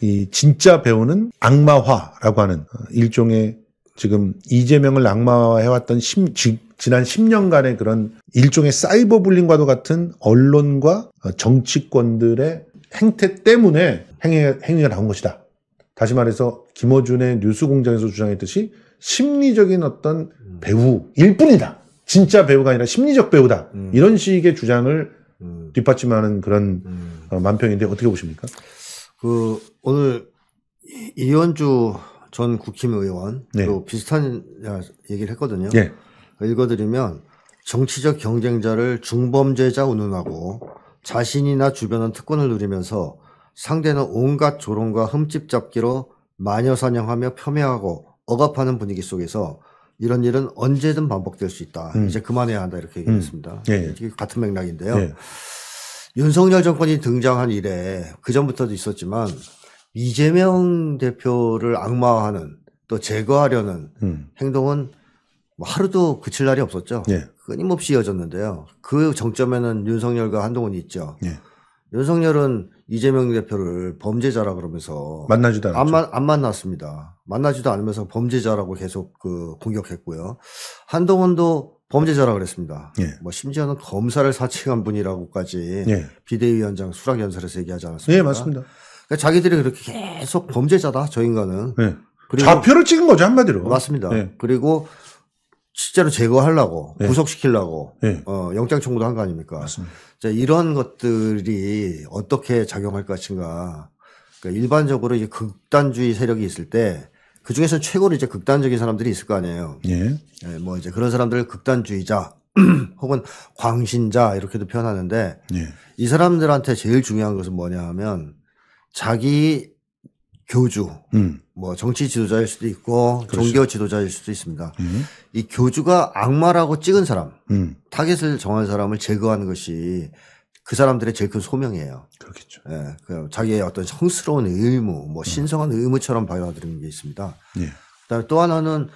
이 진짜 배우는 악마화라고 하는 어, 일종의 지금 이재명을 악마화해왔던 심, 지, 지난 10년간의 그런 일종의 사이버 불링과도 같은 언론과 어, 정치권들의 행태 때문에 행위, 행위가 나온 것이다. 다시 말해서 김어준의 뉴스 공장에서 주장했듯이 심리적인 어떤 음. 배우일 뿐이다. 진짜 배우가 아니라 심리적 배우다. 음. 이런 식의 주장을 음. 뒷받침하는 그런 음. 어, 만평인데 어떻게 보십니까? 그 오늘 이현주 전 국힘의원 네. 또 비슷한 얘기를 했거든요. 네. 읽어드리면 정치적 경쟁자를 중범죄자 운운하고 자신이나 주변은 특권을 누리면서 상대는 온갖 조롱과 흠집 잡기로 마녀 사냥하며 폄훼하고 억압하는 분위기 속에서 이런 일은 언제든 반복될 수 있다. 음. 이제 그만해야 한다 이렇게 얘기했습니다. 음. 예. 예. 같은 맥락인데요. 예. 윤석열 정권이 등장한 이래 그 전부터도 있었지만 이재명 대표를 악마화하는 또 제거하려는 음. 행동은 뭐 하루도 그칠 날이 없었죠. 예. 끊임없이 이어졌는데요. 그 정점에는 윤석열과 한동훈이 있죠. 예. 윤석열은 이재명 대표를 범죄자라 그러면서 만나지도 않았죠. 안, 안 만났습니다. 만나지도 않으면서 범죄자라고 계속 그 공격했고요. 한동훈도 범죄자라 고 그랬습니다. 예. 뭐 심지어는 검사를 사칭한 분이라고까지 예. 비대위원장 수락 연설에서 얘기하지 않았습니까? 예, 맞습니다. 그러니까 자기들이 그렇게 계속 범죄자다 저 인간은. 예. 그리고 좌표를 찍은 거죠 한마디로. 맞습니다. 예. 그리고 실제로 제거하려고 예. 구속시키려고 예. 어, 영장 청구도 한 거 아닙니까? 맞습니다. 자, 이런 것들이 어떻게 작용할 것인가. 그러니까 일반적으로 이제 극단주의 세력이 있을 때그 중에서 최고로 이제 극단적인 사람들이 있을 거 아니에요. 예. 예뭐 이제 그런 사람들을 극단주의자 혹은 광신자 이렇게도 표현하는데 예. 이 사람들한테 제일 중요한 것은 뭐냐 하면 자기 교주, 음. 뭐 정치 지도자일 수도 있고 그렇죠. 종교 지도자일 수도 있습니다. 음. 이 교주가 악마라고 찍은 사람, 음. 타겟을 정한 사람을 제거하는 것이 그 사람들의 제일 큰 소명이에요. 그렇겠죠. 예, 그 자기의 어떤 성스러운 의무, 뭐 음. 신성한 음. 의무처럼 받아들이는 게 있습니다. 예. 그다음에 또 하나는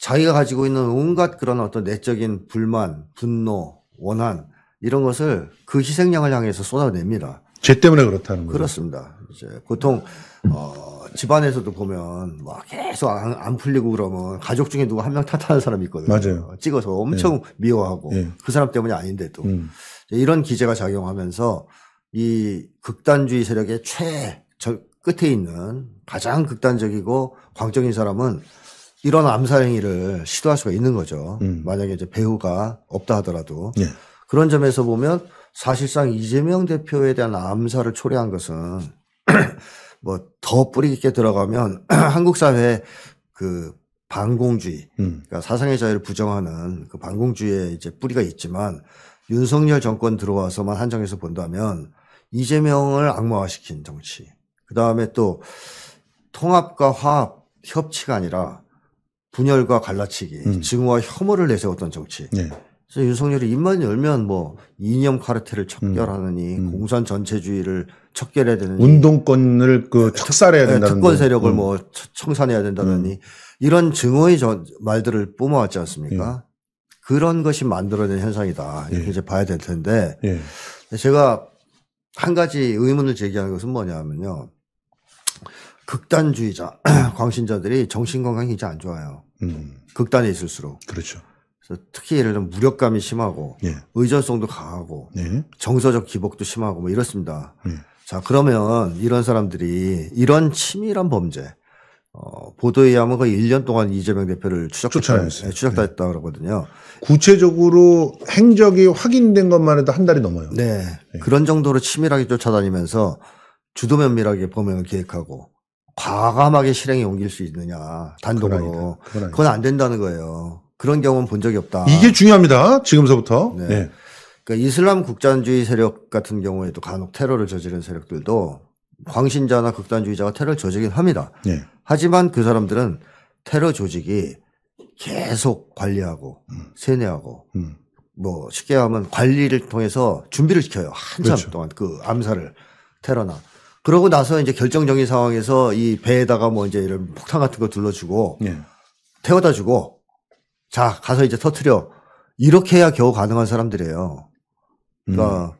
자기가 가지고 있는 온갖 그런 어떤 내적인 불만, 분노, 원한 이런 것을 그 희생양을 향해서 쏟아냅니다. 죄 때문에 그렇다는 거죠. 그렇습니다. 이제 보통 어 집안에서도 보면 막 뭐 계속 안, 안 풀리고 그러면 가족 중에 누구 한명 탓하는 사람이 있거든요. 맞아요. 어, 찍어서 엄청 네. 미워하고 네. 그 사람 때문이 아닌데도 음. 이런 기재가 작용하면서 이 극단주의 세력의 최 저 끝에 있는 가장 극단적이고 광적인 사람은 이런 암살행위를 시도할 수가 있는 거죠. 음. 만약에 이제 배후가 없다 하더라도 네. 그런 점에서 보면 사실상 이재명 대표에 대한 암살을 초래한 것은 뭐더 뿌리 깊게 들어가면 한국 사회그 반공주의, 음. 그러니까 사상의 자유를 부정하는 그 반공주의의 이제 뿌리가 있지만 윤석열 정권 들어와서만 한정해서 본다면 이재명을 악마화시킨 정치. 그 다음에 또 통합과 화합, 협치가 아니라 분열과 갈라치기, 음. 증오와 혐오를 내세웠던 정치. 네. 그래서 윤석열이 입만 열면 뭐 이념 카르텔을 음. 척결하느니 음. 공산 전체주의를 척결해야 되는 운동권을 그 척살해야 네, 된다는 특권 세력을 음. 뭐 청산해야 된다느니 음. 이런 증오의 저 말들을 뿜어왔지 않습니까? 예. 그런 것이 만들어낸 현상이다 이렇게 예. 이제 봐야 될 텐데 예. 제가 한 가지 의문을 제기하는 것은 뭐냐면요 극단주의자 광신자들이 정신 건강이 이제 안 좋아요. 음. 극단에 있을수록 그렇죠. 특히 예를 들면 무력감이 심하고 예. 의존성도 강하고 예. 정서적 기복도 심하고 뭐 이렇습니다. 예. 자 그러면 이런 사람들이 이런 치밀한 범죄 어, 보도에 의하면 거의 1년 동안 이재명 대표를 추적했다, 예, 추적했다 네. 그러거든요. 구체적으로 행적이 확인된 것만 해도 한 달이 넘어요. 네. 네. 그런 정도로 치밀하게 쫓아다니면서 주도면밀하게 범행을 계획하고 과감하게 실행에 옮길 수 있느냐 단독으로 그건, 그건, 그건 안 된다는 거예요. 그런 경우는 본 적이 없다. 이게 중요합니다. 지금서부터. 네. 네. 그러니까 이슬람 국산주의 세력 같은 경우에도 간혹 테러를 저지른 세력들도 광신자나 극단주의자가 테러를 저지긴 합니다. 네. 하지만 그 사람들은 테러 조직이 계속 관리하고 음. 세뇌하고 음. 뭐 쉽게 하면 관리를 통해서 준비를 시켜요. 한참 그렇죠. 동안 그 암살을 테러나 그러고 나서 이제 결정적인 상황에서 이 배에다가 뭐 이제 이런 폭탄 같은 거 둘러주고 네. 태워다 주고 자, 가서 이제 터트려. 이렇게 해야 겨우 가능한 사람들이에요. 그러니까 음.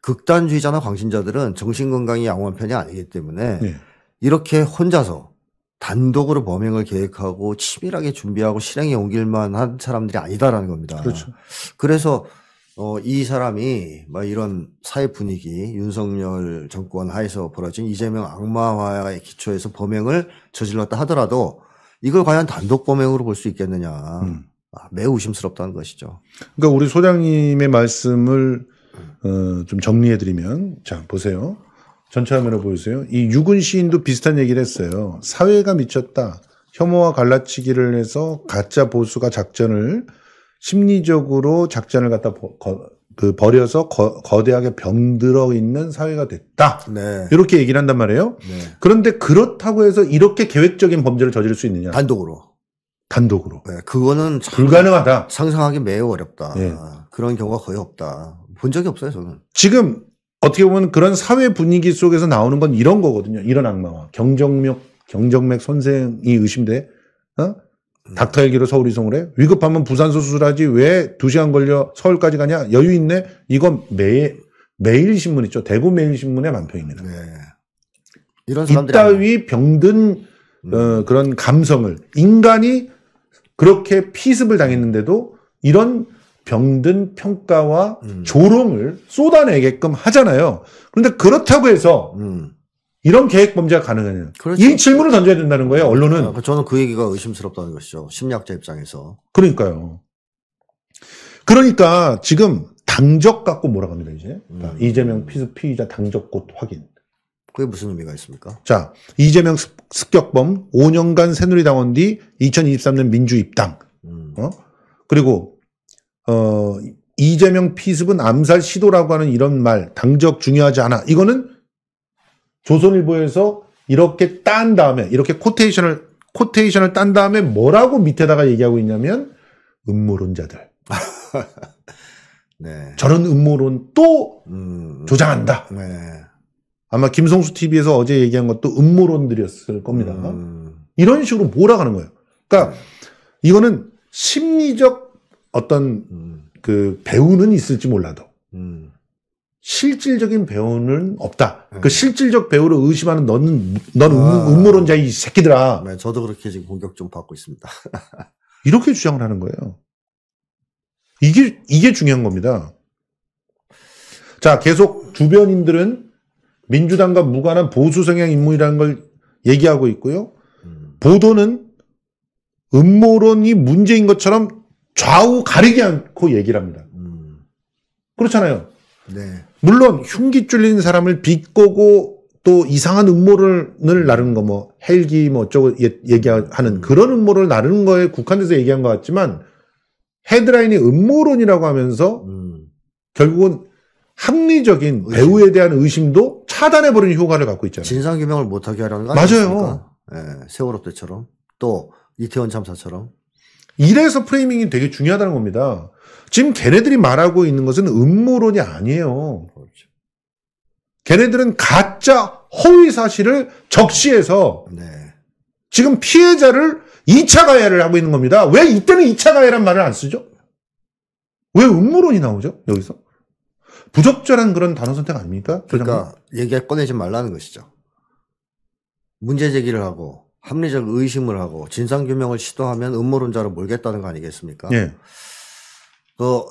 극단주의자나 광신자들은 정신건강이 양호한 편이 아니기 때문에 네. 이렇게 혼자서 단독으로 범행을 계획하고 치밀하게 준비하고 실행에 옮길만 한 사람들이 아니다라는 겁니다. 그렇죠. 그래서 어, 이 사람이 막 뭐 이런 사회 분위기 윤석열 정권 하에서 벌어진 이재명 악마화의 기초에서 범행을 저질렀다 하더라도 이걸 과연 단독 범행으로 볼 수 있겠느냐. 음. 아, 매우 의심스럽다는 것이죠. 그러니까 우리 소장님의 말씀을 어, 좀 정리해드리면 자 보세요. 전체 화면을 보여주세요. 이 유근 시인도 비슷한 얘기를 했어요. 사회가 미쳤다. 혐오와 갈라치기를 해서 가짜 보수가 작전을 심리적으로 작전을 갖다 그 버려서 거, 대하게 병들어 있는 사회가 됐다. 네. 이렇게 얘기를 한단 말이에요. 네. 그런데 그렇다고 해서 이렇게 계획적인 범죄를 저지를 수 있느냐? 단독으로. 단독으로. 네, 그거는 불가능하다. 상상하기 매우 어렵다. 네. 그런 경우가 거의 없다. 본 적이 없어요, 저는. 지금 어떻게 보면 그런 사회 분위기 속에서 나오는 건 이런 거거든요. 이런 악마와 경정맥 경정맥 선생이 의심돼. 어? 음. 닥터헬기로 서울 이송을 해? 위급하면 부산서 수술하지 왜2시간 걸려 서울까지 가냐? 여유 있네? 이건 매일, 매일 신문 있죠. 대구 매일 신문의 만평입니다. 네. 이런 사람들이 이따위 병든 음. 어, 그런 감성을 인간이 그렇게 피습을 당했는데도 이런 병든 평가와 음. 조롱을 쏟아내게끔 하잖아요. 그런데 그렇다고 해서 음. 이런 계획 범죄가 가능하냐. 그렇죠. 이 질문을 던져야 된다는 거예요, 언론은. 아, 그러니까 저는 그 얘기가 의심스럽다는 것이죠. 심리학자 입장에서. 그러니까요. 그러니까 지금 당적 갖고 뭐라고 합니다, 이제. 음. 이재명 피의자 당적곧 확인. 그게 무슨 의미가 있습니까? 자, 이재명 습, 격범 5년간 새누리당원 뒤 2023년 민주 입당. 음. 어? 그리고 어 이재명 피습은 암살 시도라고 하는 이런 말 당적 중요하지 않아. 이거는 조선일보에서 이렇게 딴 다음에 이렇게 코테이션을 코테이션을 딴 다음에 뭐라고 밑에다가 얘기하고 있냐면 음모론자들. 네. 저런 음모론 또 음, 음. 조장한다. 네. 아마 김성수 TV에서 어제 얘기한 것도 음모론들이었을 겁니다. 음. 이런 식으로 몰아가는 거예요. 그러니까 네. 이거는 심리적 어떤 음. 그 배우는 있을지 몰라도 음. 실질적인 배우는 없다. 네. 그 음. 실질적 배우를 의심하는 너는 넌 아, 음, 음모론자 이 새끼들아. 네, 저도 그렇게 지금 공격 좀 받고 있습니다. 이렇게 주장을 하는 거예요. 이게 이게 중요한 겁니다. 자, 계속 주변인들은 민주당과 무관한 보수 성향 인물이라는 걸 얘기하고 있고요. 음. 보도는 음모론이 문제인 것처럼 좌우 가리지 않고 얘기를 합니다. 음. 그렇잖아요. 네. 물론 흉기 뚫린 사람을 비꼬고 또 이상한 음모를 나르는거 뭐 헬기 뭐 어쩌고 예, 얘기하는 그런 음모를 나르는 거에 국한돼서 얘기한 것 같지만 헤드라인이 음모론이라고 하면서 음. 결국은 합리적인 의심. 배우에 대한 의심도 차단해버리는 효과를 갖고 있잖아요. 진상규명을 못하게 하려는 거 맞아요. 예, 세월호 때처럼 또 이태원 참사처럼. 이래서 프레이밍이 되게 중요하다는 겁니다. 지금 걔네들이 말하고 있는 것은 음모론이 아니에요. 그렇죠. 걔네들은 가짜 허위 사실을 적시해서 네. 지금 피해자를 2차 가해를 하고 있는 겁니다. 왜 이때는 2차 가해란 말을 안 쓰죠? 왜 음모론이 나오죠? 여기서? 부적절한 그런 단어 선택 아닙니까? 그러니까 얘기 꺼내지 말라는 것이죠. 문제 제기를 하고 합리적 의심을 하고 진상규명을 시도하면 음모론자로 몰겠다는 거 아니겠습니까? 예. 그,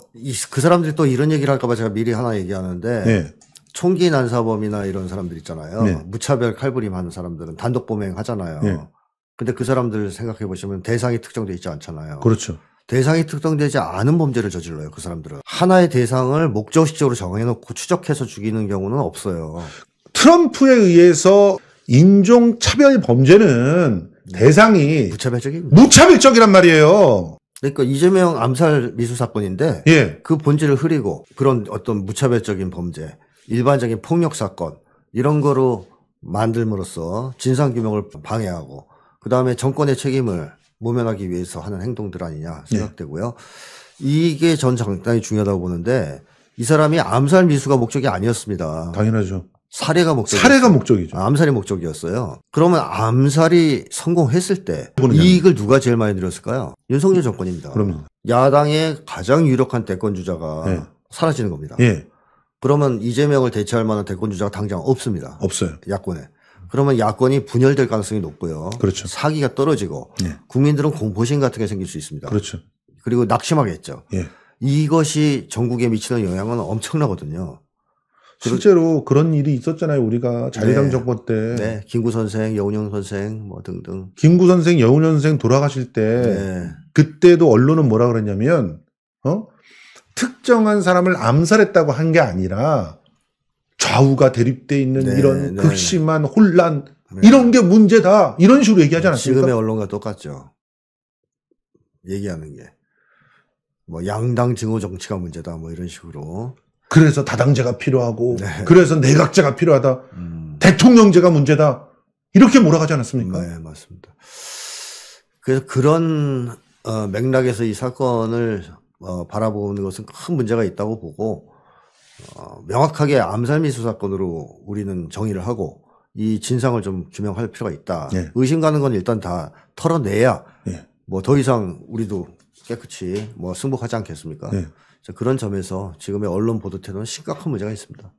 그 사람들이 또 이런 얘기를 할까봐 제가 미리 하나 얘기하는데 네. 총기 난사범이나 이런 사람들 있잖아요. 네. 무차별 칼부림하는 사람들은 단독 범행 하잖아요. 네. 근데 그 사람들 생각해 보시면 대상이 특정돼 있지 않잖아요. 그렇죠. 대상이 특정되지 않은 범죄를 저질러요. 그 사람들은 하나의 대상을 목적식적으로 정해놓고 추적해서 죽이는 경우는 없어요. 트럼프에 의해서 인종 차별 범죄는 네. 대상이 무차별적인 무차별적이란 말이에요. 그러니까 이재명 암살 미수 사건인데 예. 그 본질을 흐리고 그런 어떤 무차별적인 범죄, 일반적인 폭력 사건 이런 거로 만들므로써 진상 규명을 방해하고 그 다음에 정권의 책임을 모면하기 위해서 하는 행동들 아니냐 네. 생각되고요. 예. 이게 전 장단이 중요하다고 보는데 이 사람이 암살 미수가 목적이 아니었습니다. 당연하죠. 살해가 목적 살해가 목적이죠. 아, 암살이 목적이었어요. 그러면 암살이 성공했을 때 이익을 누가 제일 많이 누렸을까요? 윤석열 음, 정권입니다. 그럼요. 야당의 가장 유력한 대권 주자가 네. 사라지는 겁니다. 예. 그러면 이재명을 대체할 만한 대권 주자가 당장 없습니다. 없어요. 야권에. 그러면 야권이 분열될 가능성이 높고요. 그렇죠. 사기가 떨어지고 예. 국민들은 공포심 같은 게 생길 수 있습니다. 그렇죠. 그리고 낙심하겠죠. 예. 이것이 전국에 미치는 영향은 엄청나거든요. 실제로 그런 일이 있었잖아요. 우리가 자유당 네. 정권 때. 네. 김구 선생, 여운형 선생 뭐 등등. 김구 선생, 여운형 선생 돌아가실 때 네. 그때도 언론은 뭐라 그랬냐면 어? 특정한 사람을 암살했다고 한 게 아니라 좌우가 대립돼 있는 네, 이런 네, 네. 극심한 혼란 네. 이런 게 문제다. 이런 식으로 얘기하지 않았습니까? 지금의 언론과 똑같죠. 얘기하는 게. 뭐 양당 증오 정치가 문제다 뭐 이런 식으로 그래서 다당제가 필요하고 네. 그래서 내각제가 필요하다. 음. 대통령제가 문제다. 이렇게 몰아가지 않았습니까? 네, 맞습니다. 그래서 그런 어, 맥락에서 이 사건을 어, 바라보는 것은 큰 문제가 있다고 보고 어, 명확하게 암살미수 사건으로 우리는 정의를 하고 이 진상을 좀 규명할 필요가 있다. 네. 의심 가는 건 일단 다 털어내야 네. 예. 뭐더 이상 우리도 깨끗이 뭐 승복하지 않겠습니까? 네. 그런 점에서 지금의 언론 보도 태도는 심각한 문제가 있습니다.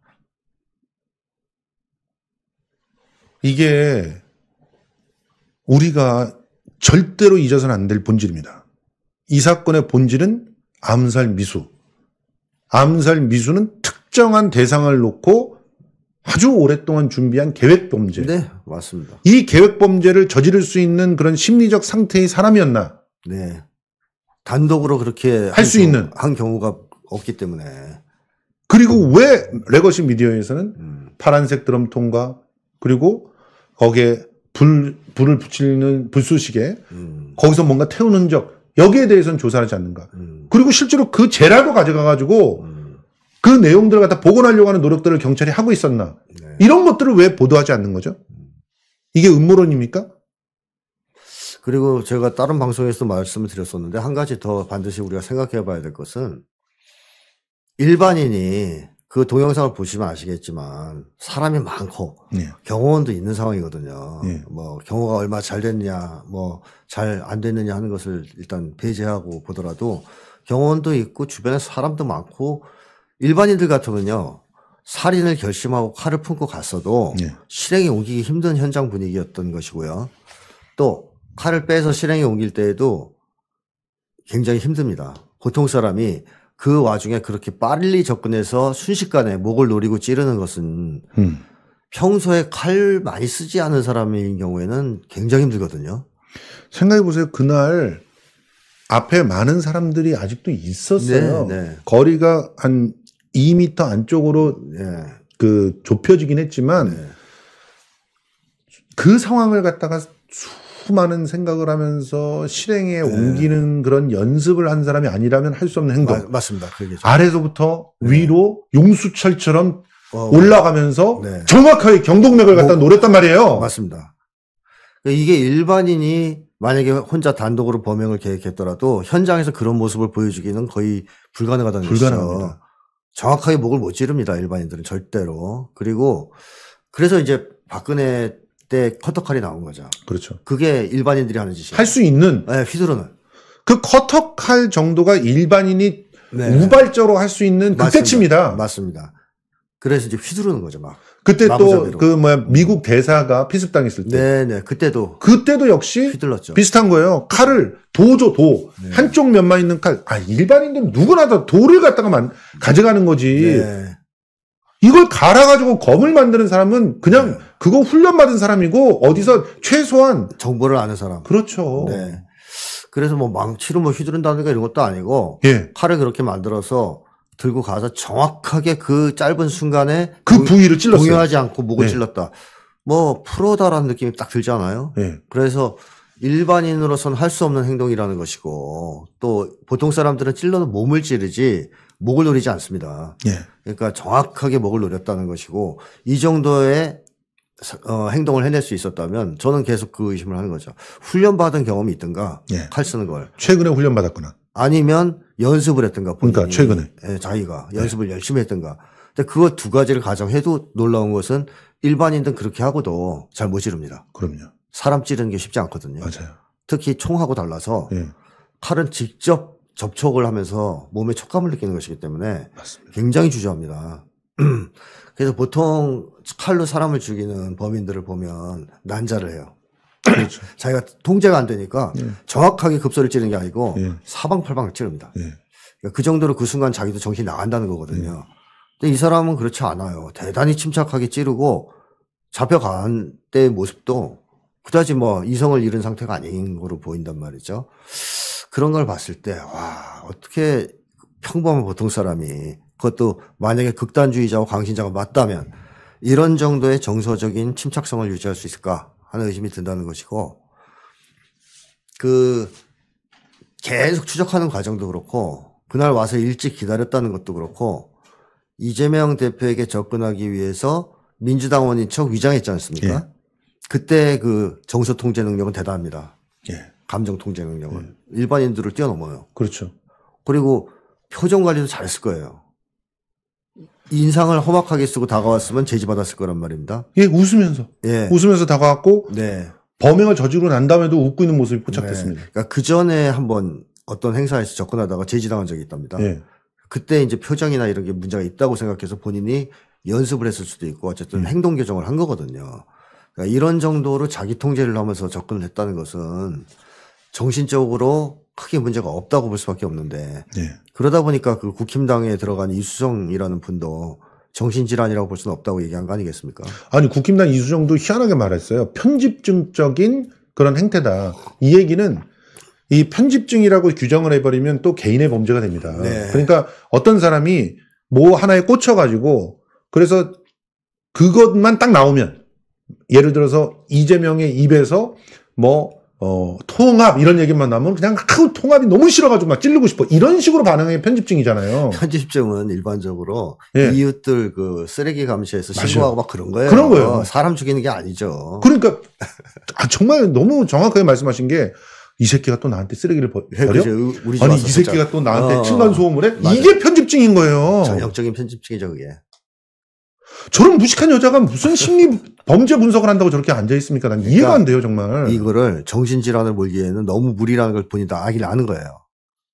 이게 우리가 절대로 잊어서는 안 될 본질입니다. 이 사건의 본질은 암살 미수. 암살 미수는 특정한 대상을 놓고 아주 오랫동안 준비한 계획 범죄. 네, 맞습니다. 이 계획 범죄를 저지를 수 있는 그런 심리적 상태의 사람이었나? 네. 단독으로 그렇게 할 수 있는 한 경우가 없기 때문에 그리고 왜 레거시 미디어에서는 음. 파란색 드럼통과 그리고 거기에 불 불을 붙이는 불쏘시개 음. 거기서 뭔가 태운 흔적 여기에 대해서는 조사하지 않는가 음. 그리고 실제로 그재라로 가져가 가지고 음. 그 내용들을 갖다 복원하려고 하는 노력들을 경찰이 하고 있었나 네. 이런 것들을 왜 보도하지 않는 거죠 음. 이게 음모론입니까 그리고 제가 다른 방송에서 말씀을 드렸었는데 한 가지 더 반드시 우리가 생각해 봐야 될 것은 일반인이 그 동영상을 보시면 아시겠지만 사람이 많고 네. 경호원도 있는 상황이거든요. 네. 뭐 경호가 얼마 잘 됐냐, 뭐 잘 안 됐느냐 하는 것을 일단 배제하고 보더라도 경호원도 있고 주변에 사람도 많고 일반인들 같으면요 살인을 결심하고 칼을 품고 갔어도 네. 실행에 옮기기 힘든 현장 분위기였던 것이고요. 또 칼을 빼서 실행에 옮길 때에도 굉장히 힘듭니다. 보통 사람이 그 와중에 그렇게 빨리 접근해서 순식간에 목을 노리고 찌르는 것은 음. 평소에 칼 많이 쓰지 않은 사람인 경우에는 굉장히 힘들거든요. 생각해 보세요. 그날 앞에 많은 사람들이 아직도 있었어요. 네, 네. 거리가 한 2m 안쪽으로 네. 그 좁혀지긴 했지만 네. 그 상황을 갖다가 수 수많은 생각을 하면서 실행에 네. 옮기는 그런 연습을 한 사람이 아니라면 할 수 없는 행동. 아, 맞, 습니다 아래서부터 네. 위로 용수철처럼 어, 어, 올라가면서 네. 정확하게 경동맥을 갖다 뭐, 노렸단 말이에요. 맞습니다. 그러니까 이게 일반인이 만약에 혼자 단독으로 범행을 계획했더라도 현장에서 그런 모습을 보여주기는 거의 불가능하다는 불가능합니다. 것이죠. 정확하게 목을 못 찌릅니다. 일반인들은 절대로. 그리고 그래서 이제 박근혜 때 커터칼이 나온 거죠. 그렇죠. 그게 일반인들이 하는 짓이에요. 할수 있는 네, 휘두르는. 그 커터칼 정도가 일반인이 네. 우발적으로 할 수 있는 그때쯤이다. 맞습니다. 맞습니다. 그래서 이제 휘두르는 거죠, 막. 그때 또 그 뭐야 미국 대사가 피습당했을 때. 네네 네. 그때도. 그때도 역시 휘둘렀죠. 비슷한 거예요. 칼을 도죠 도 네. 한쪽 면만 있는 칼. 아 일반인들은 누구나 다 돌을 갖다가 만 가져가는 거지. 네. 이걸 갈아가지고 검을 만드는 사람은 그냥 네. 그거 훈련받은 사람이고 어디서 최소한 정보를 아는 사람. 그렇죠. 네. 그래서 뭐 망치로 뭐 휘두른다든가 이런 것도 아니고 예. 칼을 그렇게 만들어서 들고 가서 정확하게 그 짧은 순간에 그 부위를 찔렀어요. 동요하지 않고 목을 네. 찔렀다. 뭐 프로다라는 느낌이 딱 들잖아요. 네. 예. 그래서 일반인으로서는 할 수 없는 행동이라는 것이고 또 보통 사람들은 찔러도 몸을 찌르지 목을 노리지 않습니다. 예. 그러니까 정확하게 목을 노렸다는 것이고 이 정도의 어, 행동을 해낼 수 있었다면 저는 계속 그 의심을 하는 거죠. 훈련받은 경험이 있든가 예. 칼 쓰는 걸. 최근에 훈련받았구나. 아니면 연습을 했든가. 그러니까 최근에. 예, 자기가 예. 연습을 예. 열심히 했든가. 근데 그거 두 가지를 가정해도 놀라운 것은 일반인들 그렇게 하고도 잘 못 지릅니다. 그럼요. 사람 찌르는 게 쉽지 않거든요. 맞아요. 특히 총하고 달라서 예. 칼은 직접 접촉을 하면서 몸에 촉감을 느끼는 것이기 때문에 맞습니다. 굉장히 주저합니다. 그래서 보통 칼로 사람을 죽이는 범인들을 보면 난자를 해요. 그렇죠. 자기가 통제가 안 되니까 네. 정확하게 급소를 찌르는 게 아니고 네. 사방팔방을 찌릅니다. 네. 그 정도로 그 순간 자기도 정신이 나간다는 거거든요. 근데 이 사람은 그렇지 않아요. 대단히 침착하게 찌르고 잡혀간 때의 모습도 그다지 뭐 이성을 잃은 상태가 아닌 거로 보인단 말이죠. 그런 걸 봤을 때, 와, 어떻게 평범한 보통 사람이 그것도 만약에 극단주의자와 광신자가 맞다면 이런 정도의 정서적인 침착성을 유지할 수 있을까 하는 의심이 든다는 것이고 그 계속 추적하는 과정도 그렇고 그날 와서 일찍 기다렸다는 것도 그렇고 이재명 대표에게 접근하기 위해서 민주당원인 척 위장했지 않습니까? 예. 그때 그 정서 통제 능력은 대단합니다. 예. 감정 통제 능력은 음. 일반인들을 뛰어넘어요. 그렇죠. 그리고 표정 관리도 잘했을 거예요. 인상을 험악하게 쓰고 다가왔으면 제지받았을 거란 말입니다. 예, 웃으면서. 예. 웃으면서 다가왔고 네. 범행을 저지르고 난 다음에도 웃고 있는 모습이 포착됐습니다. 네. 그러니까 전에 한번 어떤 행사에서 접근하다가 제지당한 적이 있답니다. 예. 그때 이제 표정이나 이런 게 문제가 있다고 생각해서 본인이 연습을 했을 수도 있고 어쨌든 음. 행동 교정을 한 거거든요. 그러니까 이런 정도로 자기 통제를 하면서 접근을 했다는 것은 정신적으로 크게 문제가 없다고 볼 수밖에 없는데 네. 그러다 보니까 그 국힘당에 들어간 이수정이라는 분도 정신질환이라고 볼 수는 없다고 얘기한 거 아니겠습니까? 아니 국힘당 이수정도 희한하게 말했어요. 편집증적인 그런 행태다. 이 얘기는 이 편집증이라고 규정을 해버리면 또 개인의 범죄가 됩니다. 네. 그러니까 어떤 사람이 뭐 하나에 꽂혀가지고 그래서 그것만 딱 나오면 예를 들어서 이재명의 입에서 뭐 어, 통합 이런 얘기만 나면 그냥 큰 통합이 너무 싫어가지고 막 찔르고 싶어 이런 식으로 반응이 편집증이잖아요. 편집증은 일반적으로 예. 이웃들 그 쓰레기 감시해서 신고하고 막 그런 거예요. 그런 거예요. 사람 죽이는 게 아니죠. 그러니까 아, 정말 너무 정확하게 말씀하신 게. 이 새끼가 또 나한테 쓰레기를 버, 려 그렇죠. 아니 이 새끼가 진짜. 또 나한테 어. 층간 소음을 해? 맞아 이게 편집증인 거예요. 전형적인 편집증이죠 그게. 저런 무식한 여자가 무슨 심리 범죄 분석을 한다고 저렇게 앉아 있습니까? 난 그러니까 이해가 안 돼요 정말. 이거를 정신질환을 몰기에는 너무 무리라는 걸 본인 다 아기를 아는 거예요.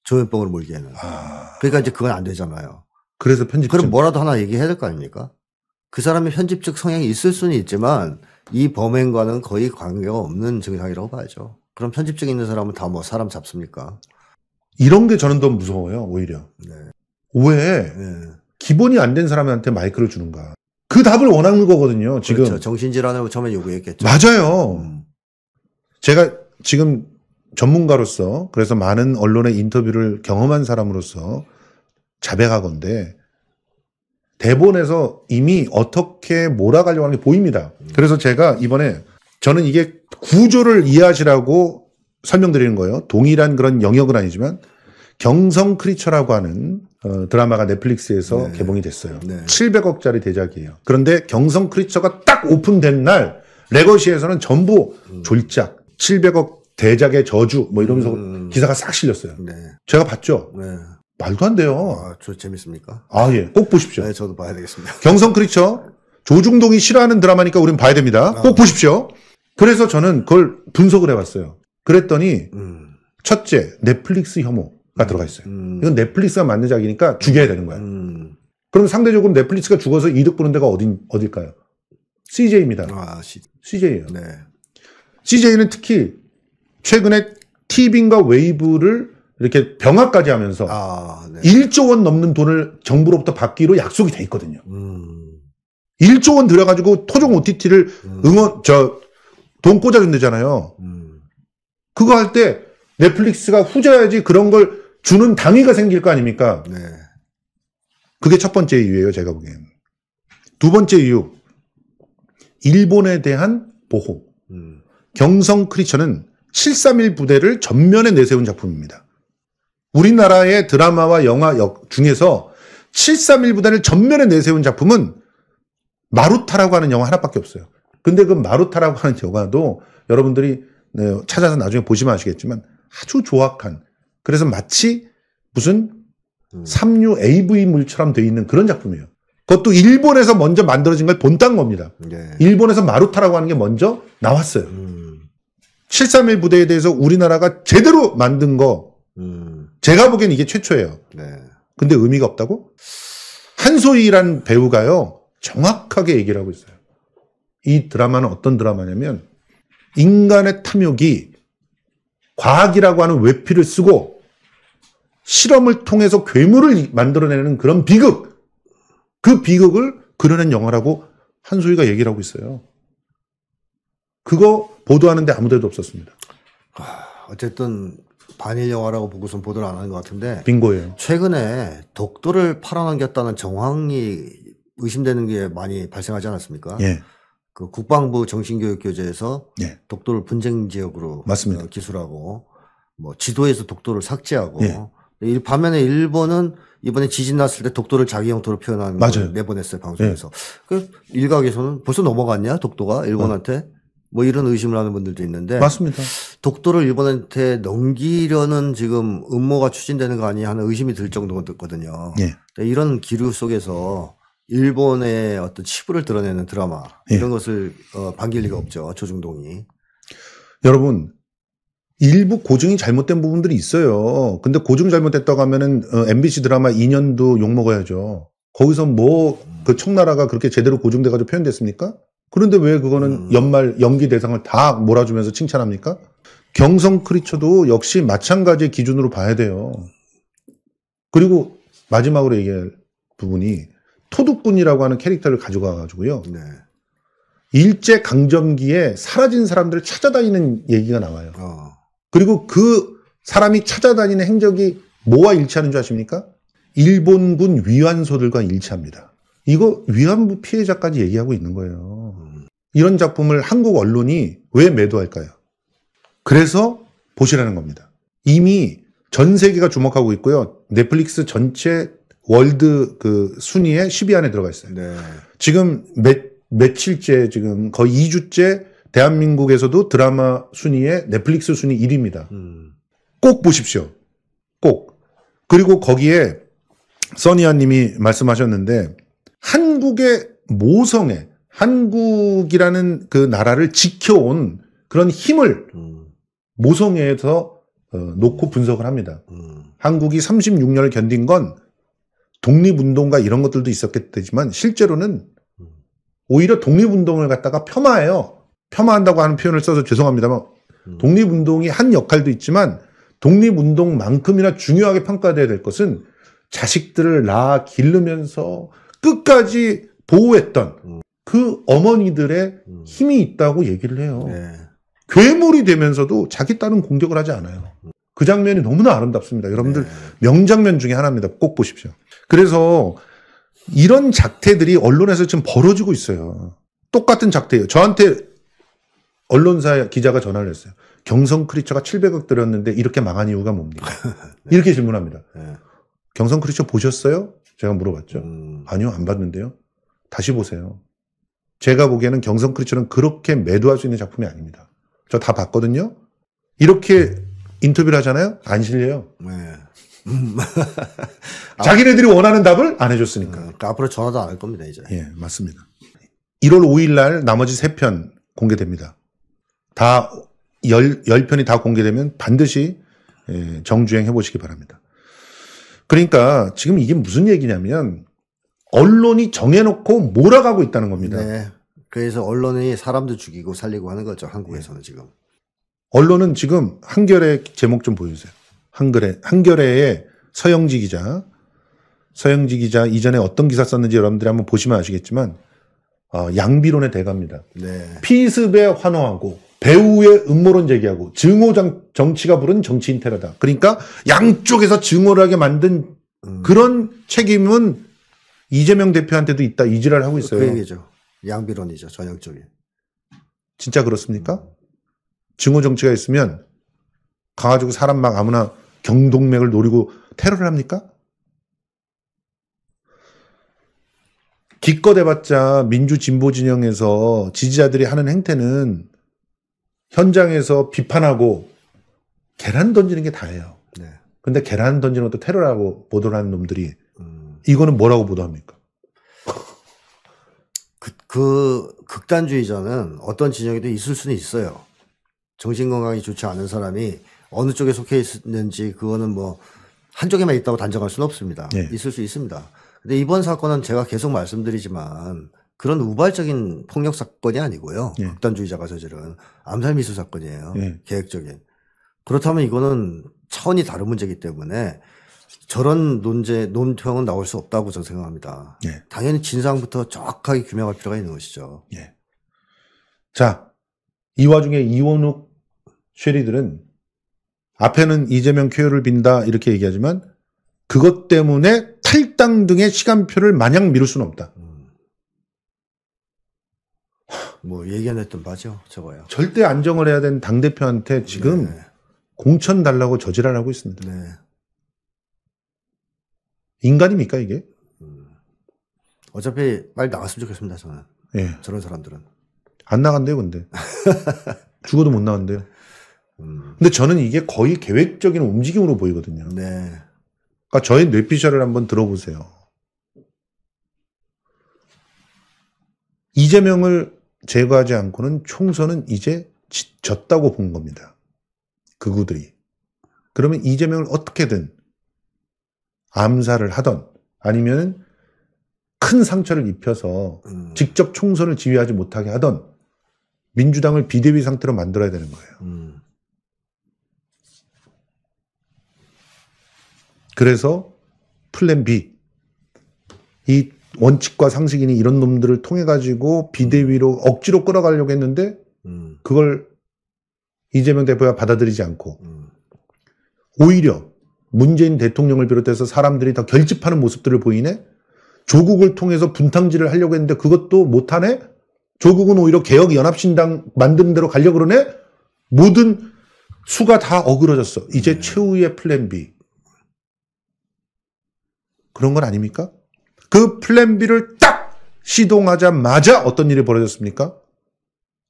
조현병을 몰기에는. 아... 그러니까 이제 그건 안 되잖아요. 그래서 편집. 그럼 뭐라도 하나 얘기해야 될 거 아닙니까? 그 사람의 편집적 성향이 있을 수는 있지만 이 범행과는 거의 관계가 없는 증상이라고 봐야죠. 그럼 편집증 있는 사람은 다 뭐 사람 잡습니까? 이런 게 저는 더 무서워요 오히려. 네. 왜 네. 기본이 안 된 사람한테 마이크를 주는가? 그 답을 원하는 거거든요. 지금 그렇죠. 정신질환을 처음에 요구했겠죠. 맞아요. 제가 지금 전문가로서 그래서 많은 언론의 인터뷰를 경험한 사람으로서 자백하건데 대본에서 이미 어떻게 몰아가려고 하는 게 보입니다. 그래서 제가 이번에 저는 이게 구조를 이해하시라고 설명드리는 거예요. 동일한 그런 영역은 아니지만 경성 크리처라고 하는 어, 드라마가 넷플릭스에서 네. 개봉이 됐어요. 네. 700억짜리 대작이에요. 그런데 경성 크리처가 딱 오픈된 날 레거시에서는 전부 음. 졸작 700억 대작의 저주 뭐 이러면서 음. 기사가 싹 실렸어요. 네. 제가 봤죠. 네. 말도 안 돼요. 아, 저 재밌습니까? 아 예, 꼭 보십시오. 네, 저도 봐야 되겠습니다. 경성 크리처 조중동이 싫어하는 드라마니까 우린 봐야 됩니다. 아. 꼭 아. 보십시오. 그래서 저는 그걸 분석을 해봤어요. 그랬더니 음. 첫째 넷플릭스 혐오. 가 들어가 있어요. 음, 음. 이건 넷플릭스가 만든 작이니까 죽여야 되는 거야. 음. 그럼 상대적으로 넷플릭스가 죽어서 이득 보는 데가 어디 어딜까요? CJ입니다. 아, C... CJ예요. 네. CJ는 특히 최근에 티빙과 웨이브를 이렇게 병합까지 하면서 아, 네. 1조 원 넘는 돈을 정부로부터 받기로 약속이 돼 있거든요. 음. 1조 원 들여가지고 토종 OTT를 음. 응원 저 돈 꽂아준대잖아요. 음. 그거 할때 넷플릭스가 후져야지 그런 걸 주는 당위가 생길 거 아닙니까? 네. 그게 첫 번째 이유예요, 제가 보기엔. 두 번째 이유. 일본에 대한 보호. 음. 경성 크리처는 731 부대를 전면에 내세운 작품입니다. 우리나라의 드라마와 영화 중에서 731 부대를 전면에 내세운 작품은 마루타라고 하는 영화 하나밖에 없어요. 근데 그 마루타라고 하는 영화도 여러분들이 네, 찾아서 나중에 보시면 아시겠지만 아주 조악한 그래서 마치 무슨 음. 삼류 AV 물처럼 돼 있는 그런 작품이에요. 그것도 일본에서 먼저 만들어진 걸 본딴 겁니다. 네. 일본에서 마루타라고 하는 게 먼저 나왔어요. 음. 731 부대에 대해서 우리나라가 제대로 만든 거 음. 제가 보기엔 이게 최초예요. 네. 근데 의미가 없다고? 한소희란 배우가요 정확하게 얘기를 하고 있어요. 이 드라마는 어떤 드라마냐면 인간의 탐욕이 과학이라고 하는 외피를 쓰고 실험을 통해서 괴물을 만들어내는 그런 비극, 그 비극을 그려낸 영화라고 한소희가 얘기를 하고 있어요. 그거 보도하는데 아무 데도 없었습니다. 아, 어쨌든 반일 영화라고 보고선 보도를 안 하는 것 같은데. 빙고예요. 최근에 독도를 팔아넘겼다는 정황이 의심되는 게 많이 발생하지 않았습니까? 예. 그 국방부 정신교육 교재에서 예. 네. 독도를 분쟁 지역으로 맞습니다. 어, 기술하고 뭐 지도에서 독도를 삭제하고 예. 네, 이 반면에 일본은 이번에 지진 났을 때 독도를 자기 영토로 표현한는 맞아요. 내보냈어요 방송에서 예. 그 일각에서는 벌써 넘어갔냐 독도가 일본한테 어. 뭐 이런 의심을 하는 분들도 있는데 맞습니다. 독도를 일본한테 넘기려는 지금 음모가 추진되는 거 아니냐 하는 의심이 들 정도거든요. 예. 네, 이런 기류 속에서 일본의 어떤 치부를 드러내는 드라마 예. 이런 것을 어, 반길 리가 없죠 조중동이. 여러분 일부 고증이 잘못된 부분들이 있어요. 근데 고증 잘못됐다고 하면은 어, MBC 드라마 2년도 욕 먹어야죠. 거기서 뭐그 청나라가 그렇게 제대로 고증돼가지고 표현됐습니까? 그런데 왜 그거는 음. 연말 연기 대상을 다 몰아주면서 칭찬합니까? 경성 크리처도 역시 마찬가지의 기준으로 봐야 돼요. 그리고 마지막으로 얘기할 부분이 토둑군이라고 하는 캐릭터를 가져가가지고요. 네. 일제 강점기에 사라진 사람들을 찾아다니는 얘기가 나와요. 어. 그리고 그 사람이 찾아다니는 행적이 뭐와 일치하는 줄 아십니까? 일본군 위안소들과 일치합니다. 이거 위안부 피해자까지 얘기하고 있는 거예요. 음. 이런 작품을 한국 언론이 왜 매도할까요? 그래서 보시라는 겁니다. 이미 전 세계가 주목하고 있고요. 넷플릭스 전체 월드 그순위에 10위 안에 들어가 있어요. 네. 지금 몇, 며칠째 지금 거의 2주째 대한민국에서도 드라마 순위에 넷플릭스 순위 1위입니다. 음. 꼭 보십시오. 꼭. 그리고 거기에 써니아 님이 말씀하셨는데 한국의 모성애, 한국이라는 그 나라를 지켜온 그런 힘을 모성애에서 어, 놓고 분석을 합니다. 음. 음. 한국이 36년을 견딘 건 독립운동가 이런 것들도 있었겠지만 실제로는 오히려 독립운동을 갖다가 폄하해요. 폄하한다고 하는 표현을 써서 죄송합니다만 음. 독립운동이 한 역할도 있지만 독립운동만큼이나 중요하게 평가돼야 될 것은 자식들을 낳아 기르면서 끝까지 보호했던 음. 그 어머니들의 음. 힘이 있다고 얘기를 해요. 네. 괴물이 되면서도 자기 딸은 공격을 하지 않아요. 그 장면이 너무나 아름답습니다. 여러분들 네. 명장면 중에 하나입니다. 꼭 보십시오. 그래서 이런 작태들이 언론에서 지금 벌어지고 있어요. 똑같은 작태예요. 저한테 언론사 기자가 전화를 했어요. 경성 크리처가 700억 들였는데 이렇게 망한 이유가 뭡니까? 네. 이렇게 질문합니다. 네. 경성 크리처 보셨어요? 제가 물어봤죠. 음. 아니요, 안 봤는데요. 다시 보세요. 제가 보기에는 경성 크리처는 그렇게 매도할 수 있는 작품이 아닙니다. 저 다 봤거든요. 이렇게 인터뷰를 하잖아요. 안 실려요. 네. 자기네들이 원하는 답을 안 해줬으니까. 음, 그러니까 앞으로 전화도 안 할 겁니다, 이제. 예, 맞습니다. 1월 5일 날 나머지 3편 공개됩니다. 다, 10, 10편이 다 공개되면 반드시 예, 정주행 해보시기 바랍니다. 그러니까 지금 이게 무슨 얘기냐면 언론이 정해놓고 몰아가고 있다는 겁니다. 네. 그래서 언론이 사람도 죽이고 살리고 하는 거죠, 한국에서는 네. 지금. 언론은 지금 한결의 제목 좀 보여주세요. 한글에 한결의 서영지 기자, 서영지 기자 이전에 어떤 기사 썼는지 여러분들이 한번 보시면 아시겠지만 어, 양비론의 대가입니다. 네. 피습에 환호하고 배우의 음모론 제기하고 증오 정치가 부른 정치인 테러다. 그러니까 양쪽에서 증오를 하게 만든 음. 그런 책임은 이재명 대표한테도 있다. 이지랄 하고 있어요. 그 얘기죠. 양비론이죠. 저녁 적에 진짜 그렇습니까? 음. 증오 정치가 있으면 가가지고 사람 막 아무나 경동맥을 노리고 테러를 합니까? 기껏 해봤자 민주 진보 진영에서 지지자들이 하는 행태는 현장에서 비판하고 계란 던지는 게 다예요. 네. 근데 계란 던지는 것도 테러라고 보도를 하는 놈들이 음. 이거는 뭐라고 보도합니까? 그, 그 극단주의자는 어떤 진영에도 있을 수는 있어요. 정신건강이 좋지 않은 사람이 어느 쪽에 속해 있는지 그거는 뭐 한쪽에만 있다고 단정할 수는 없습니다. 네. 있을 수 있습니다. 근데 이번 사건은 제가 계속 말씀드리지만 그런 우발적인 폭력 사건이 아니고요. 네. 극단주의자가 저지른 암살 미수 사건이에요. 네. 계획적인. 그렇다면 이거는 차원이 다른 문제이기 때문에 저런 논제 논평은 나올 수 없다고 저는 생각합니다. 네. 당연히 진상부터 정확하게 규명할 필요가 있는 것이죠. 자, 이 와중에 이원욱 쉐리들은 앞에는 이재명 쾌유를 빈다 이렇게 얘기하지만 그것 때문에 탈당 등의 시간표를 마냥 미룰 수는 없다. 음. 뭐 얘기했던 맞죠 저거요. 절대 안정을 해야 되는 당 대표한테 지금 네. 공천 달라고 저지랄하고 있습니다. 네. 인간입니까 이게? 음. 어차피 빨리 나갔으면 좋겠습니다 저는. 예. 저런 사람들은 안 나간대요 근데 죽어도 못 나간대요. 음. 근데 저는 이게 거의 계획적인 움직임으로 보이거든요. 네. 그러니까 저의 뇌피셜을 한번 들어보세요. 이재명을 제거하지 않고는 총선은 이제 졌다고 본 겁니다. 그구들이. 그러면 이재명을 어떻게든 암살을 하던 아니면 큰 상처를 입혀서 음. 직접 총선을 지휘하지 못하게 하던 민주당을 비대위 상태로 만들어야 되는 거예요. 음. 그래서 플랜 B. 이 원칙과 상식이니 이런 놈들을 통해 가지고 비대위로 억지로 끌어가려고 했는데 음. 그걸 이재명 대표가 받아들이지 않고 음. 오히려 문재인 대통령을 비롯해서 사람들이 다 결집하는 모습들을 보이네. 조국을 통해서 분탕질을 하려고 했는데 그것도 못하네. 조국은 오히려 개혁 연합신당 만드는 대로 가려 고 그러네. 모든 수가 다 어그러졌어. 이제 음. 최후의 플랜 B. 그런 건 아닙니까? 그 플랜 B를 딱 시동하자마자 어떤 일이 벌어졌습니까?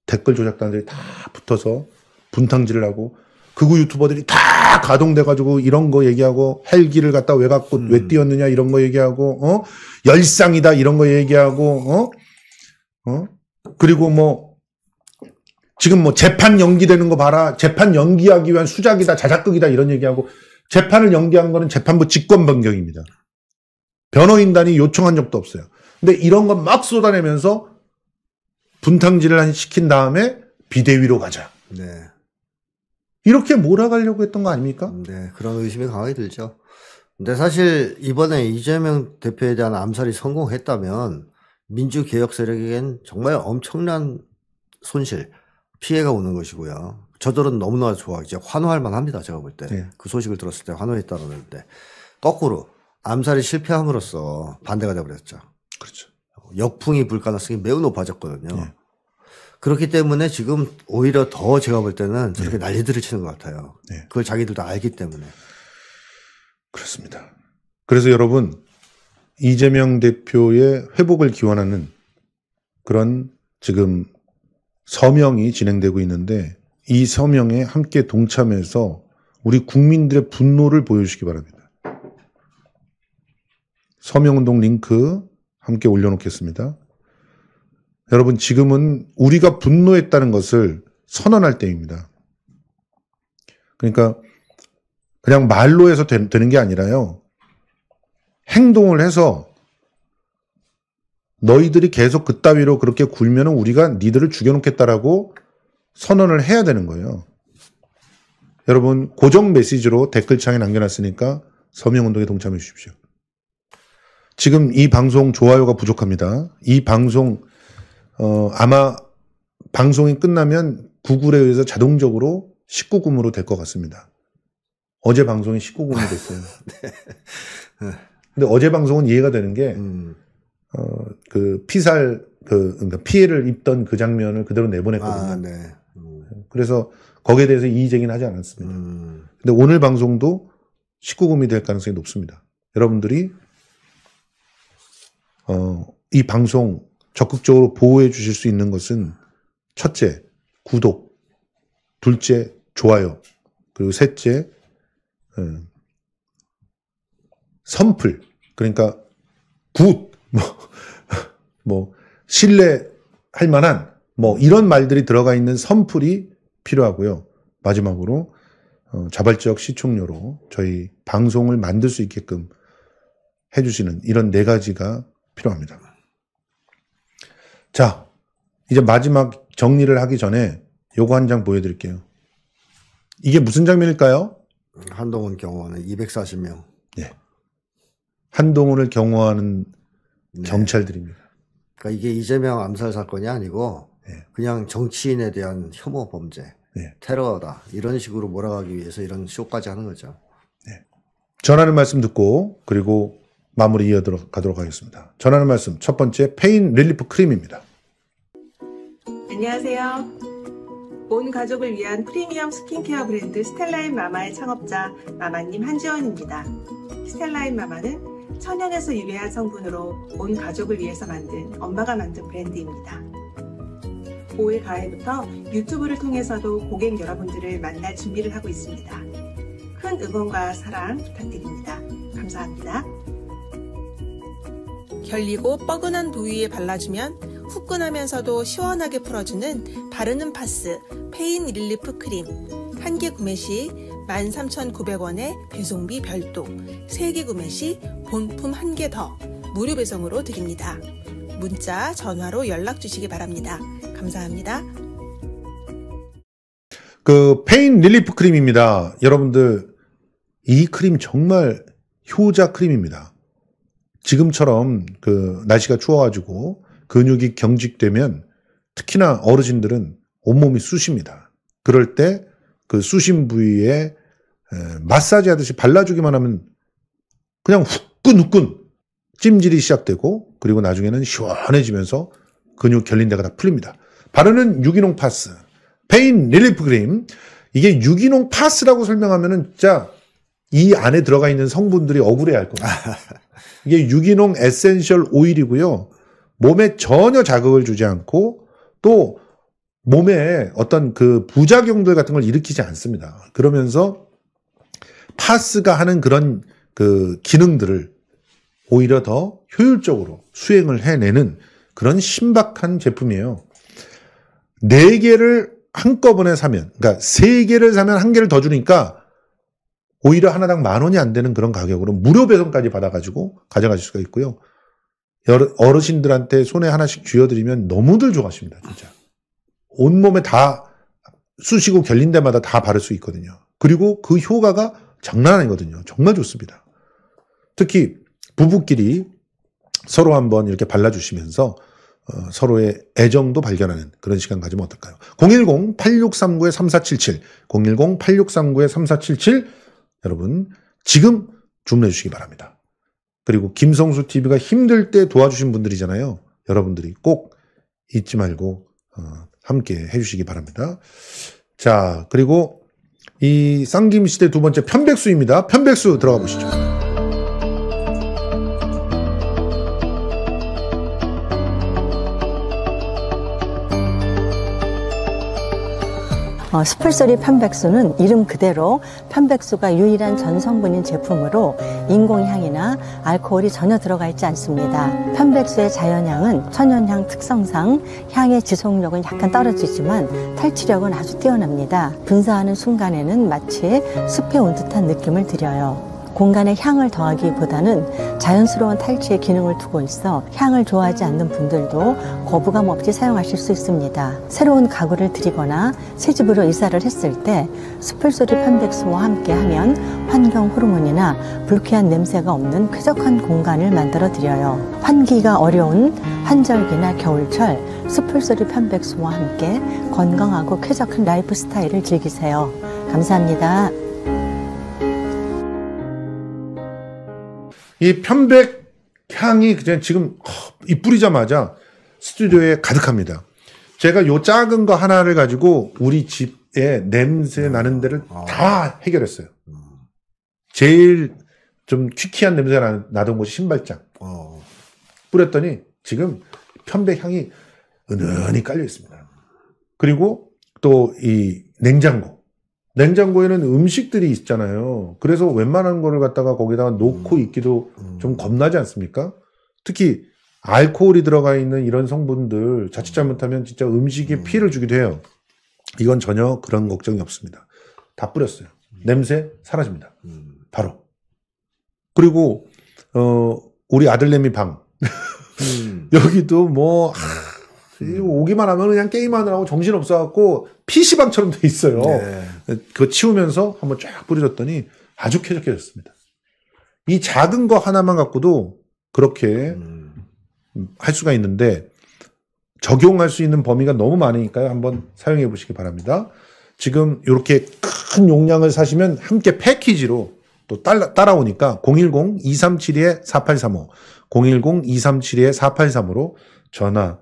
댓글 조작단들이 다 붙어서 분탕질을 하고 극우 그 유튜버들이 다 가동돼가지고 이런 거 얘기하고 헬기를 갖다 왜 갖고 음. 왜 뛰었느냐 이런 거 얘기하고 어 열상이다 이런 거 얘기하고 어 어? 그리고 뭐 지금 뭐 재판 연기되는 거 봐라 재판 연기하기 위한 수작이다 자작극이다 이런 얘기하고 재판을 연기한 거는 재판부 직권 변경입니다. 변호인단이 요청한 적도 없어요. 근데 이런 건 막 쏟아내면서 분탕질을 시킨 다음에 비대위로 가자. 네. 이렇게 몰아가려고 했던 거 아닙니까? 네, 그런 의심이 강하게 들죠. 근데 사실 이번에 이재명 대표에 대한 암살이 성공했다면 민주개혁 세력에겐 정말 엄청난 손실, 피해가 오는 것이고요. 저들은 너무나 좋아 이제 환호할 만합니다. 제가 볼 때그 네. 소식을 들었을 때 환호했다라는데 거꾸로 암살이 실패함으로써 반대가 되어버렸죠 그렇죠. 역풍이 불 가능성이 매우 높아졌거든요. 예. 그렇기 때문에 지금 오히려 더 제가 볼 때는 저렇게 예. 난리들을 치는 것 같아요. 예. 그걸 자기들도 알기 때문에. 그렇습니다. 그래서 여러분, 이재명 대표의 회복을 기원하는 그런 지금 서명이 진행되고 있는데 이 서명에 함께 동참해서 우리 국민들의 분노를 보여주시기 바랍니다. 서명운동 링크 함께 올려놓겠습니다. 여러분 지금은 우리가 분노했다는 것을 선언할 때입니다. 그러니까 그냥 말로 해서 되, 는게 아니라요. 행동을 해서 너희들이 계속 그따위로 그렇게 굴면 우리가 니들을 죽여놓겠다라고 선언을 해야 되는 거예요. 여러분 고정 메시지로 댓글창에 남겨놨으니까 서명운동에 동참해 주십시오. 지금 이 방송 좋아요가 부족합니다. 이 방송 어, 아마 방송이 끝나면 구글에 의해서 자동적으로 19금으로 될 것 같습니다. 어제 방송이 19금이 됐어요. 네. 근데 어제 방송은 이해가 되는 게, 음. 어, 그 피살, 그, 그러니까 피해를 입던 그 장면을 그대로 내보냈거든요. 아, 네. 음. 그래서 거기에 대해서 이의제기는 하지 않았습니다. 음. 근데 오늘 방송도 19금이 될 가능성이 높습니다. 여러분들이 어, 이 방송 적극적으로 보호해 주실 수 있는 것은 첫째, 구독, 둘째, 좋아요, 그리고 셋째, 음, 선플, 그러니까 굿, 뭐, 뭐, 신뢰할 만한 뭐 이런 말들이 들어가 있는 선플이 필요하고요. 마지막으로 어, 자발적 시청료로 저희 방송을 만들 수 있게끔 해주시는 이런 네 가지가 필요합니다. 자, 이제 마지막 정리를 하기 전에 요거 한 장 보여드릴게요. 이게 무슨 장면일까요? 한동훈 경호하는 240명. 예. 한동훈을 경호하는 네. 경찰들입니다. 그러니까 이게 이재명 암살 사건이 아니고 예. 그냥 정치인에 대한 혐오 범죄, 예. 테러다 이런 식으로 몰아가기 위해서 이런 쇼까지 하는 거죠. 예. 전하는 말씀 듣고 그리고 마무리 이어가도록 하겠습니다. 전하는 말씀 첫 번째 페인 릴리프 크림입니다. 안녕하세요. 온 가족을 위한 프리미엄 스킨케어 브랜드 스텔라인 마마의 창업자 마마님 한지원입니다. 스텔라인 마마는 천연에서 유래한 성분으로 온 가족을 위해서 만든 엄마가 만든 브랜드입니다. 5일 가을부터 유튜브를 통해서도 고객 여러분들을 만날 준비를 하고 있습니다. 큰 응원과 사랑 부탁드립니다. 감사합니다. 결리고 뻐근한 부위에 발라주면 후끈하면서도 시원하게 풀어주는 바르는 파스 페인 릴리프 크림 한 개 구매 시 13,900원에 배송비 별도 3개 구매 시 본품 한 개 더 무료 배송으로 드립니다. 문자, 전화로 연락 주시기 바랍니다. 감사합니다. 그 페인 릴리프 크림입니다. 여러분들 이 크림 정말 효자 크림입니다. 지금처럼 그 날씨가 추워가지고 근육이 경직되면 특히나 어르신들은 온몸이 쑤십니다. 그럴 때그 쑤신 부위에 마사지 하듯이 발라주기만 하면 그냥 후끈후끈 찜질이 시작되고 그리고 나중에는 시원해지면서 근육 결린데가 다 풀립니다. 바르는 유기농 파스, 페인 릴리프 그림 이게 유기농 파스라고 설명하면은 진짜 이 안에 들어가 있는 성분들이 억울해할 야 겁니다. 이게 유기농 에센셜 오일이고요. 몸에 전혀 자극을 주지 않고 또 몸에 어떤 그 부작용들 같은 걸 일으키지 않습니다. 그러면서 파스가 하는 그런 그 기능들을 오히려 더 효율적으로 수행을 해내는 그런 신박한 제품이에요. 네 개를 한꺼번에 사면, 그러니까 세 개를 사면 한 개를 더 주니까 오히려 하나당 만 원이 안 되는 그런 가격으로 무료 배송까지 받아가지고 가져가실 수가 있고요. 어르신들한테 손에 하나씩 쥐어드리면 너무들 좋아하십니다, 진짜. 온몸에 다 쑤시고 결린 데마다 다 바를 수 있거든요. 그리고 그 효과가 장난 아니거든요. 정말 좋습니다. 특히 부부끼리 서로 한번 이렇게 발라주시면서 어, 서로의 애정도 발견하는 그런 시간 가지면 어떨까요? 010-8639-3477, 010-8639-3477, 여러분 지금 주문해 주시기 바랍니다. 그리고 김성수 TV가 힘들 때 도와주신 분들이잖아요. 여러분들이 꼭 잊지 말고 어, 함께 해주시기 바랍니다. 자 그리고 이 쌍김 시대 두 번째 편백수입니다. 편백수 들어가 보시죠. 어, 스플소리편백수는 이름 그대로 편백수가 유일한 전성분인 제품으로 인공향이나 알코올이 전혀 들어가 있지 않습니다. 편백수의 자연향은 천연향 특성상 향의 지속력은 약간 떨어지지만 탈취력은 아주 뛰어납니다. 분사하는 순간에는 마치 숲에 온 듯한 느낌을 드려요. 공간에 향을 더하기보다는 자연스러운 탈취의 기능을 두고 있어 향을 좋아하지 않는 분들도 거부감 없이 사용하실 수 있습니다. 새로운 가구를 들이거나 새 집으로 이사를 했을 때 수풀소리 편백수와 함께 하면 환경 호르몬이나 불쾌한 냄새가 없는 쾌적한 공간을 만들어 드려요. 환기가 어려운 환절기나 겨울철 수풀소리 편백수와 함께 건강하고 쾌적한 라이프 스타일을 즐기세요. 감사합니다. 이 편백 향이 그냥 지금 어, 이 뿌리자마자 스튜디오에 가득합니다. 제가 요 작은 거 하나를 가지고 우리 집에 냄새 나는 데를 음, 아. 다 해결했어요. 제일 좀 퀴키한 냄새가 나던 곳이 신발장. 어. 뿌렸더니 지금 편백 향이 은은히 깔려 있습니다. 그리고 또 이 냉장고. 냉장고에는 음식들이 있잖아요. 그래서 웬만한 거를 갖다가 거기다가 놓고 음. 있기도 음. 좀 겁나지 않습니까? 특히 알코올이 들어가 있는 이런 성분들 자칫 음. 잘못하면 진짜 음식에 음. 피해를 주기도 해요. 이건 전혀 그런 걱정이 없습니다. 다 뿌렸어요. 음. 냄새 사라집니다. 음. 바로. 그리고 어 우리 아들내미 방 여기도 뭐 하, 오기만 하면 그냥 게임하느라고 정신 없어갖고 PC방처럼 돼 있어요. 네. 그거 치우면서 한번 쫙 뿌려줬더니 아주 쾌적해졌습니다. 이 작은 거 하나만 갖고도 그렇게 음. 할 수가 있는데 적용할 수 있는 범위가 너무 많으니까요. 한번 사용해 보시기 바랍니다. 지금 이렇게 큰 용량을 사시면 함께 패키지로 또 따라, 오니까 010-237-4835, 2 010-237-4835로 2 전화해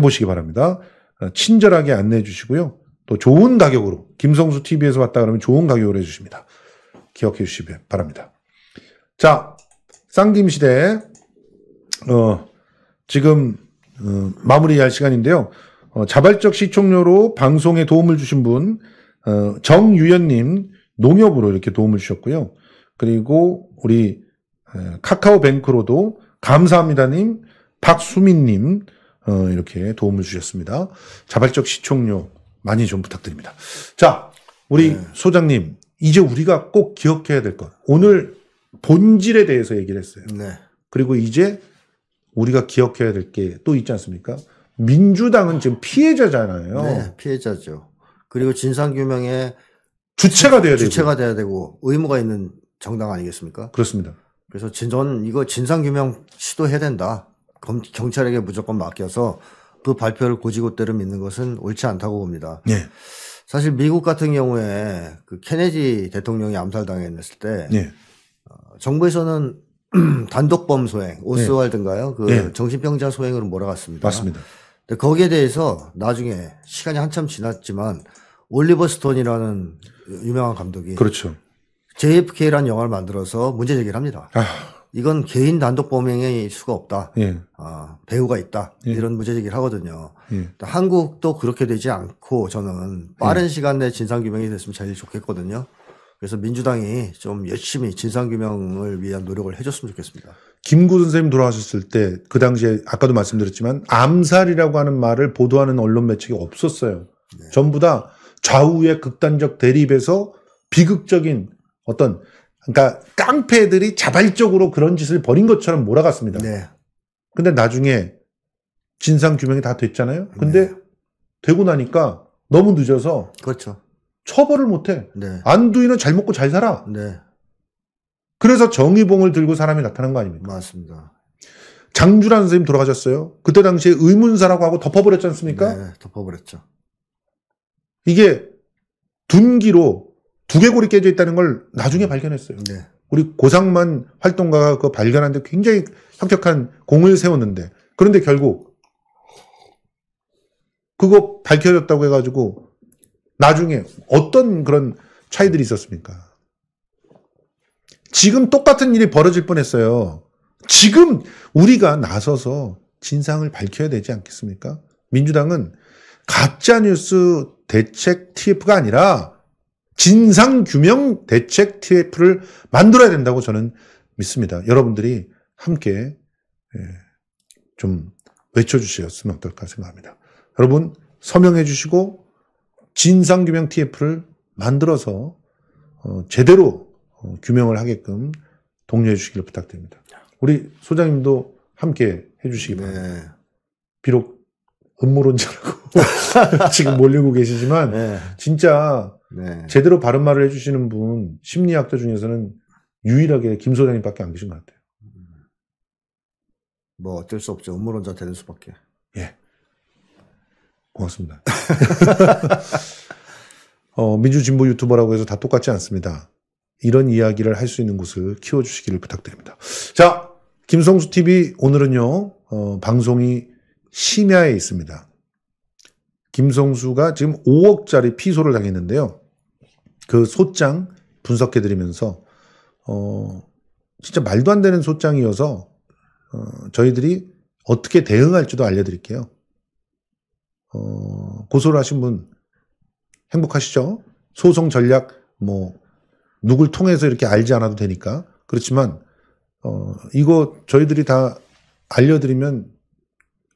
보시기 바랍니다. 친절하게 안내해 주시고요. 또 좋은 가격으로 김성수 TV에서 왔다 그러면 좋은 가격으로 해주십니다. 기억해 주시기 바랍니다. 자, 쌍김시대 어, 지금 어, 마무리할 시간인데요. 어, 자발적 시청료로 방송에 도움을 주신 분 어, 정유연님 농협으로 이렇게 도움을 주셨고요. 그리고 우리 에, 어, 카카오뱅크로도 감사합니다님, 박수민님 어, 이렇게 도움을 주셨습니다. 자발적 시청료 많이 좀 부탁드립니다. 자, 우리 네. 소장님, 이제 우리가 꼭 기억해야 될 것. 오늘 본질에 대해서 얘기를 했어요. 네. 그리고 이제 우리가 기억해야 될 게 또 있지 않습니까? 민주당은 지금 피해자잖아요. 네, 피해자죠. 그리고 진상규명의 주체가 돼야 되고. 주체가 돼야 되고 의무가 있는 정당 아니겠습니까? 그렇습니다. 그래서 전 이거 진상규명 시도해야 된다. 검, 경찰에게 무조건 맡겨서 그 발표를 고지고대로 믿는 것은 옳지 않다고 봅니다. 네. 사실 미국 같은 경우에 그 케네디 대통령이 암살당했을 때 네. 정부에서는 단독범 소행 오스왈드인가요? 그 네. 정신병자 소행으로 몰아갔습니다. 맞습니다. 근데 거기에 대해서 나중에 시간이 한참 지났지만 올리버 스톤이라는 유명한 감독이 그렇죠. JFK라는 영화를 만들어서 문제 제기를 합니다. 아휴. 이건 개인 단독 범행의 수가 없다. 예. 아, 배우가 있다. 예. 이런 문제제기를 하거든요. 예. 한국도 그렇게 되지 않고 저는 빠른 예. 시간 내에 진상규명이 됐으면 제일 좋겠거든요. 그래서 민주당이 좀 열심히 진상규명을 위한 노력을 해줬으면 좋겠습니다. 김구 선생님 돌아가셨을 때 그 당시에 아까도 말씀드렸지만 암살이라고 하는 말을 보도하는 언론 매체가 없었어요. 네. 전부 다 좌우의 극단적 대립에서 비극적인 어떤 그러니까 깡패들이 자발적으로 그런 짓을 벌인 것처럼 몰아갔습니다. 네. 근데 나중에 진상 규명이 다 됐잖아요. 근데 네. 되고 나니까 너무 늦어서 그렇죠. 처벌을 못해. 네. 안두인은 잘 먹고 잘 살아. 네. 그래서 정의봉을 들고 사람이 나타난 거 아닙니까? 맞습니다. 장주란 선생님 돌아가셨어요. 그때 당시에 의문사라고 하고 덮어버렸지 않습니까? 네, 덮어버렸죠. 이게 둔기로 두개골이 깨져 있다는 걸 나중에 음. 발견했어요. 네. 우리 고상만 활동가가 그 발견하는데 굉장히 혁격한 공을 세웠는데 그런데 결국 그거 밝혀졌다고 해가지고 나중에 어떤 그런 차이들이 있었습니까? 지금 똑같은 일이 벌어질 뻔했어요. 지금 우리가 나서서 진상을 밝혀야 되지 않겠습니까? 민주당은 가짜뉴스 대책 TF가 아니라 진상규명 대책 TF를 만들어야 된다고 저는 믿습니다. 여러분들이 함께 예, 좀 외쳐주셨으면 어떨까 생각합니다. 여러분 서명해 주시고 진상규명 TF를 만들어서 어, 제대로 어, 규명을 하게끔 독려해 주시기를 부탁드립니다. 우리 소장님도 함께 해주시기 바랍니다. 네. 비록 음모론자라고 지금 몰리고 계시지만 네. 진짜 네. 제대로 바른 말을 해주시는 분 심리학자 중에서는 유일하게 김 소장님밖에 안 계신 것 같아요. 음. 뭐 어쩔 수 없죠. 음모론자 되는 수밖에. 예. 고맙습니다. 어, 민주진보 유튜버라고 해서 다 똑같지 않습니다. 이런 이야기를 할 수 있는 곳을 키워주시기를 부탁드립니다. 자, 김성수 TV 오늘은요 어, 방송이 심야에 있습니다. 김성수가 지금 5억짜리 피소를 당했는데요. 그 소장 분석해 드리면서 어 진짜 말도 안 되는 소장이어서 어 저희들이 어떻게 대응할지도 알려드릴게요. 어 고소를 하신 분 행복하시죠? 소송 전략 뭐 누굴 통해서 이렇게 알지 않아도 되니까 그렇지만 어 이거 저희들이 다 알려드리면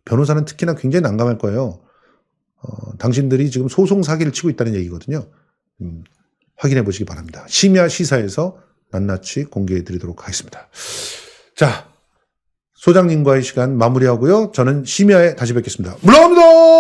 변호사는 특히나 굉장히 난감할 거예요. 어, 당신들이 지금 소송 사기를 치고 있다는 얘기거든요. 음, 확인해 보시기 바랍니다. 심야 시사에서 낱낱이 공개해 드리도록 하겠습니다. 자, 소장님과의 시간 마무리하고요. 저는 심야에 다시 뵙겠습니다. 물러갑니다!